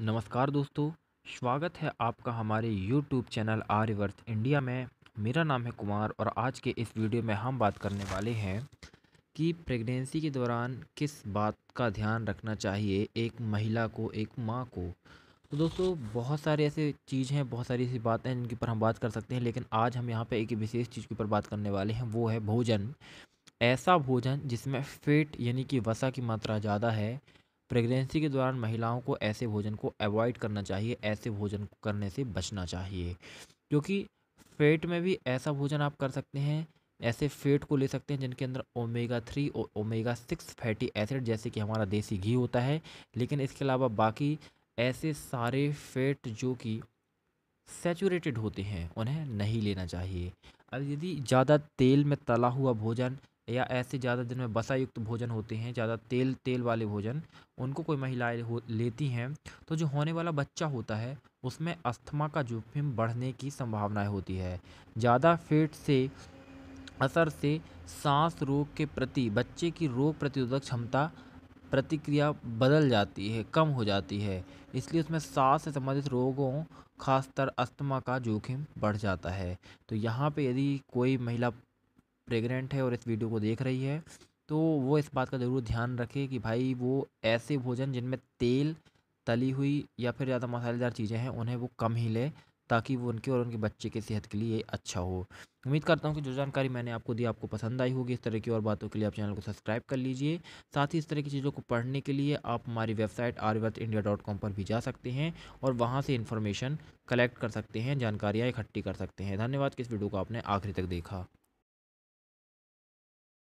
नमस्कार दोस्तों स्वागत है आपका हमारे YouTube चैनल आर्यवर्थ इंडिया में मेरा नाम है कुमार और आज के इस वीडियो में हम बात करने वाले हैं कि प्रेगनेंसी के दौरान किस बात का ध्यान रखना चाहिए एक महिला को एक माँ को तो दोस्तों बहुत सारे ऐसे चीज़ हैं बहुत सारी ऐसी बातें हैं जिनके ऊपर हम बात कर सकते हैं लेकिन आज हम यहाँ पर एक विशेष चीज़ के ऊपर बात करने वाले हैं वो है भोजन ऐसा भोजन जिसमें फेट यानी कि वसा की मात्रा ज़्यादा है प्रेगनेंसी के दौरान महिलाओं को ऐसे भोजन को अवॉइड करना चाहिए ऐसे भोजन करने से बचना चाहिए क्योंकि फेट में भी ऐसा भोजन आप कर सकते हैं ऐसे फेट को ले सकते हैं जिनके अंदर ओमेगा थ्री और ओमेगा सिक्स फैटी एसिड जैसे कि हमारा देसी घी होता है लेकिन इसके अलावा बाकी ऐसे सारे फेट जो कि सेचूरेटेड होते हैं उन्हें नहीं लेना चाहिए अब यदि ज़्यादा तेल में तला हुआ भोजन या ऐसे ज़्यादा जिनमें बसा युक्त भोजन होते हैं ज़्यादा तेल तेल वाले भोजन उनको कोई महिलाएं हो लेती हैं तो जो होने वाला बच्चा होता है उसमें अस्थमा का जोखिम बढ़ने की संभावनाएं होती है ज़्यादा फेट से असर से सांस रोग के प्रति बच्चे की रोग प्रतिरोधक क्षमता प्रतिक्रिया बदल जाती है कम हो जाती है इसलिए उसमें सांस से संबंधित रोगों खासतर अस्थमा का जोखिम बढ़ जाता है तो यहाँ पे यदि कोई महिला प्रेगनेंट है और इस वीडियो को देख रही है तो वो इस बात का ज़रूर ध्यान रखे कि भाई वो ऐसे भोजन जिनमें तेल तली हुई या फिर ज़्यादा मसालेदार चीज़ें हैं उन्हें वो कम ही लें ताकि वो उनके और उनके बच्चे की सेहत के लिए अच्छा हो उम्मीद करता हूँ कि जो जानकारी मैंने आपको दी आपको पसंद आई होगी इस तरह की और बातों के लिए आप चैनल को सब्सक्राइब कर लीजिए साथ ही इस तरह की चीज़ों को पढ़ने के लिए आप हमारी website Aryavart India dot com पर भी जा सकते हैं और वहाँ से इन्फॉर्मेशन कलेक्ट कर सकते हैं जानकारियाँ इकट्ठी कर सकते हैं धन्यवाद कि इस वीडियो को आपने आखिरी तक देखा